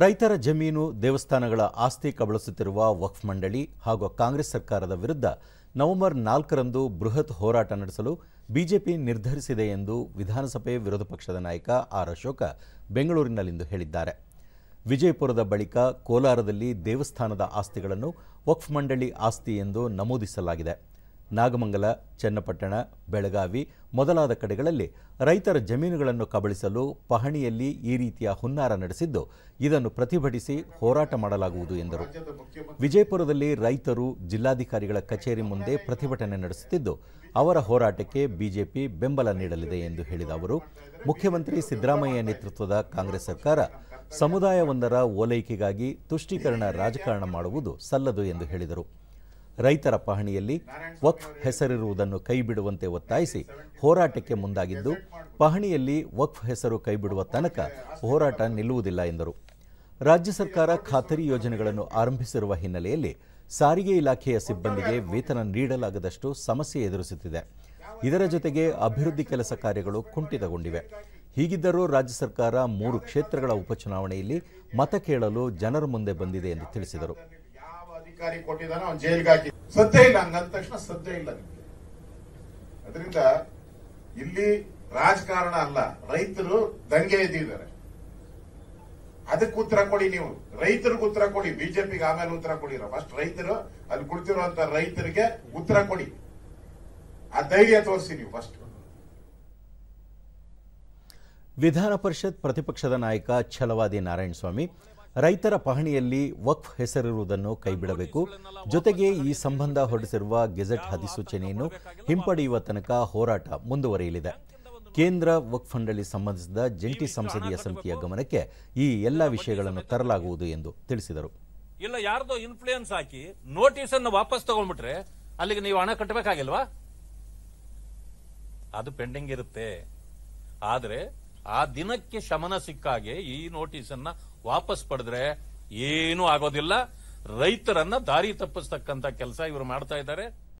ರೈತರ ಜಮೀನು ದೇವಸ್ಥಾನಗಳ ಆಸ್ತಿ ಕಬಳಿಸುತ್ತಿರುವ ವಕ್ಫ್ ಮಂಡಳಿ ಹಾಗೂ ಕಾಂಗ್ರೆಸ್ ಸರ್ಕಾರದ ವಿರುದ್ಧ ನವೆಂಬರ್ ನಾಲ್ಕರಂದು ಬೃಹತ್ ಹೋರಾಟ ನಡೆಸಲು ಬಿಜೆಪಿ ನಿರ್ಧರಿಸಿದೆ ಎಂದು ವಿಧಾನಸಭೆ ವಿರೋಧ ಪಕ್ಷದ ನಾಯಕ ಆರ್ ಅಶೋಕ ಬೆಂಗಳೂರಿನಲ್ಲಿಂದು ಹೇಳಿದ್ದಾರೆ ವಿಜಯಪುರದ ಬಳಿಕ ಕೋಲಾರದಲ್ಲಿ ದೇವಸ್ಥಾನದ ಆಸ್ತಿಗಳನ್ನು ವಕ್ಫ್ ಮಂಡಳಿ ಆಸ್ತಿ ಎಂದು ನಮೂದಿಸಲಾಗಿದೆ ನಾಗಮಂಗಲ ಚನ್ನಪಟ್ಟಣ ಬೆಳಗಾವಿ ಮೊದಲಾದ ಕಡೆಗಳಲ್ಲಿ ರೈತರ ಜಮೀನುಗಳನ್ನು ಕಬಳಿಸಲು ಪಹಣಿಯಲ್ಲಿ ಈ ರೀತಿಯ ಹುನ್ನಾರ ನಡೆಸಿದ್ದು ಇದನ್ನು ಪ್ರತಿಭಟಿಸಿ ಹೋರಾಟ ಮಾಡಲಾಗುವುದು ಎಂದರು ವಿಜಯಪುರದಲ್ಲಿ ರೈತರು ಜಿಲ್ಲಾಧಿಕಾರಿಗಳ ಕಚೇರಿ ಮುಂದೆ ಪ್ರತಿಭಟನೆ ನಡೆಸುತ್ತಿದ್ದು ಅವರ ಹೋರಾಟಕ್ಕೆ ಬಿಜೆಪಿ ಬೆಂಬಲ ನೀಡಲಿದೆ ಎಂದು ಹೇಳಿದ ಅವರು ಮುಖ್ಯಮಂತ್ರಿ ಸಿದ್ದರಾಮಯ್ಯ ನೇತೃತ್ವದ ಕಾಂಗ್ರೆಸ್ ಸರ್ಕಾರ ಸಮುದಾಯವೊಂದರ ಓಲೈಕೆಗಾಗಿ ತುಷ್ಟೀಕರಣ ರಾಜಕಾರಣ ಮಾಡುವುದು ಸಲ್ಲದು ಎಂದು ಹೇಳಿದರು ರೈತರ ಪಹಣಿಯಲ್ಲಿ ವಕ್ಫ್ ಹೆಸರಿರುವುದನ್ನು ಕೈಬಿಡುವಂತೆ ಒತ್ತಾಯಿಸಿ ಹೋರಾಟಕ್ಕೆ ಮುಂದಾಗಿದ್ದು ಪಹಣಿಯಲ್ಲಿ ವಕ್ಫ್ ಹೆಸರು ಕೈಬಿಡುವ ತನಕ ಹೋರಾಟ ನಿಲ್ಲುವುದಿಲ್ಲ ಎಂದರು ರಾಜ್ಯ ಸರ್ಕಾರ ಖಾತರಿ ಯೋಜನೆಗಳನ್ನು ಆರಂಭಿಸಿರುವ ಹಿನ್ನೆಲೆಯಲ್ಲಿ ಸಾರಿಗೆ ಇಲಾಖೆಯ ಸಿಬ್ಬಂದಿಗೆ ವೇತನ ನೀಡಲಾಗದಷ್ಟು ಸಮಸ್ಯೆ ಎದುರಿಸುತ್ತಿದೆ ಇದರ ಜೊತೆಗೆ ಅಭಿವೃದ್ಧಿ ಕೆಲಸ ಕಾರ್ಯಗಳು ಕುಂಠಿತಗೊಂಡಿವೆ ಹೀಗಿದ್ದರೂ ರಾಜ್ಯ ಸರ್ಕಾರ ಮೂರು ಕ್ಷೇತ್ರಗಳ ಉಪಚುನಾವಣೆಯಲ್ಲಿ ಮತ ಕೇಳಲು ಜನರ ಮುಂದೆ ಬಂದಿದೆ ಎಂದು ತಿಳಿಸಿದರು ಅಧಿಕಾರಿ ಕೊಟ್ಟಿದ್ದಾನೆ ಅವ್ನು ಜೈಲ್ಗೆ ಹಾಕಿ ಸದ್ಯ ಇಲ್ಲ ಹಂಗಂದ ತಕ್ಷಣ ಸದ್ಯ ಇಲ್ಲ ಅದರಿಂದ ಇಲ್ಲಿ ರಾಜಕಾರಣ ಅಲ್ಲ ರೈತರು ದಂಗೆ ಎದ್ದಿದ್ದಾರೆ ಅದಕ್ಕೆ ಉತ್ತರ ಕೊಡಿ ನೀವು ರೈತರಿಗೆ ಉತ್ತರ ಕೊಡಿ ಬಿಜೆಪಿಗೆ ಆಮೇಲೆ ಉತ್ತರ ಕೊಡಿರ ಫಸ್ಟ್ ರೈತರು ಅಲ್ಲಿ ಕುಳಿತಿರುವಂತ ರೈತರಿಗೆ ಉತ್ತರ ಕೊಡಿ ಆ ಧೈರ್ಯ ತೋರಿಸಿ ನೀವು ಫಸ್ಟ್ ವಿಧಾನ ಪರಿಷತ್ ಪ್ರತಿಪಕ್ಷದ ನಾಯಕ ಛಲವಾದಿ ನಾರಾಯಣಸ್ವಾಮಿ ರೈತರ ಪಹಣಿಯಲ್ಲಿ ವಕ್ಫ್ ಹೆಸರಿರುವುದನ್ನು ಕೈಬಿಡಬೇಕು ಜೊತೆಗೆ ಈ ಸಂಬಂಧ ಹೊರಡಿಸಿರುವ ಗೆಜೆಟ್ ಅಧಿಸೂಚನೆಯನ್ನು ಹಿಂಪಡೆಯುವ ತನಕ ಹೋರಾಟ ಮುಂದುವರಿಯಲಿದೆ ಕೇಂದ್ರ ವಕ್ಫ್ ಮಂಡಳಿ ಸಂಬಂಧಿಸಿದ ಜಂಟಿ ಸಂಸದೀಯ ಸಮಿತಿಯ ಗಮನಕ್ಕೆ ಈ ಎಲ್ಲ ವಿಷಯಗಳನ್ನು ತರಲಾಗುವುದು ಎಂದು ತಿಳಿಸಿದರು ಇಲ್ಲ ಯಾರ್ದೋ ಇನ್ಫ್ಲೂಯೆನ್ಸ್ ಹಾಕಿ ನೋಟಿಸ್ ಅನ್ನು ವಾಪಸ್ ತಗೊಂಡ್ಬಿಟ್ರೆ ಅಲ್ಲಿಗೆ ನೀವು ಹಣ ಕಟ್ಟಬೇಕಾಗಿಲ್ವಾ ಅದು ಪೆಂಡಿಂಗ್ ಇರುತ್ತೆ ಆದರೆ ಆ ದಿನಕ್ಕೆ ಶಮನ ಸಿಕ್ಕಾಗೆ ಈ ನೋಟಿಸ್ ಅನ್ನ ವಾಪಸ್ ಪಡೆದ್ರೆ ಏನೂ ಆಗೋದಿಲ್ಲ ರೈತರನ್ನ ದಾರಿ ತಪ್ಪಿಸ್ತಕ್ಕಂತ ಕೆಲಸ ಇವರು ಮಾಡ್ತಾ ಇದ್ದಾರೆ